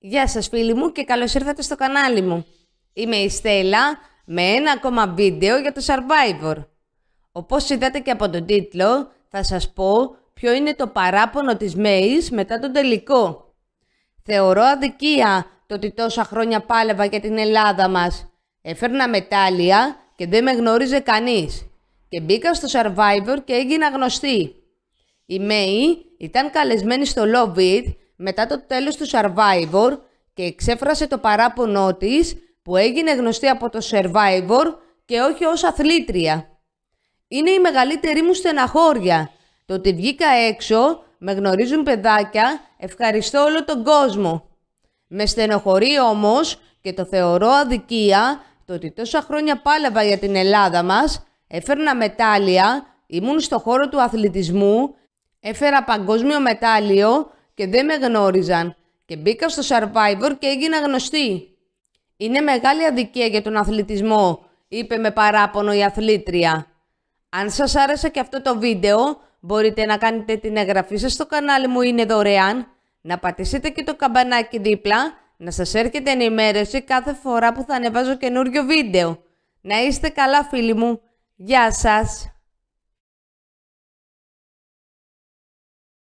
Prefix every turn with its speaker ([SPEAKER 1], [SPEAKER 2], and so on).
[SPEAKER 1] Γεια σας φίλοι μου και καλώς ήρθατε
[SPEAKER 2] στο κανάλι μου. Είμαι η Στέλλα με ένα ακόμα βίντεο για το Survivor. Όπως είδατε και από τον τίτλο θα σας πω ποιο είναι το παράπονο της Μέης μετά τον τελικό. Θεωρώ αδικία το ότι τόσα χρόνια πάλευα για την Ελλάδα μας. Έφερνα μετάλλια και δεν με γνώριζε κανείς. Και μπήκα στο Survivor και έγινα γνωστή. Η Μέη ήταν καλεσμένη στο Love μετά το τέλος του Survivor και εξέφρασε το παράπονό της που έγινε γνωστή από το Survivor και όχι ως αθλήτρια. Είναι η μεγαλύτερη μου στεναχώρια. Το ότι βγήκα έξω, με γνωρίζουν παιδάκια, ευχαριστώ όλο τον κόσμο. Με στενοχωρεί όμως και το θεωρώ αδικία το ότι τόσα χρόνια πάλευα για την Ελλάδα μας, έφερνα μετάλλια, ήμουν στο χώρο του αθλητισμού, έφερα παγκόσμιο μετάλλιο και δεν με γνώριζαν και μπήκα στο Survivor και έγινα γνωστή. Είναι μεγάλη αδικία για τον αθλητισμό, είπε με παράπονο η αθλήτρια. Αν σας άρεσε και αυτό το βίντεο, μπορείτε να κάνετε την εγγραφή σας στο κανάλι μου είναι δωρεάν, να πατήσετε και το καμπανάκι δίπλα, να σας έρχεται ενημέρωση κάθε φορά που θα ανεβάζω καινούριο βίντεο. Να είστε καλά φίλοι μου.
[SPEAKER 1] Γεια σας!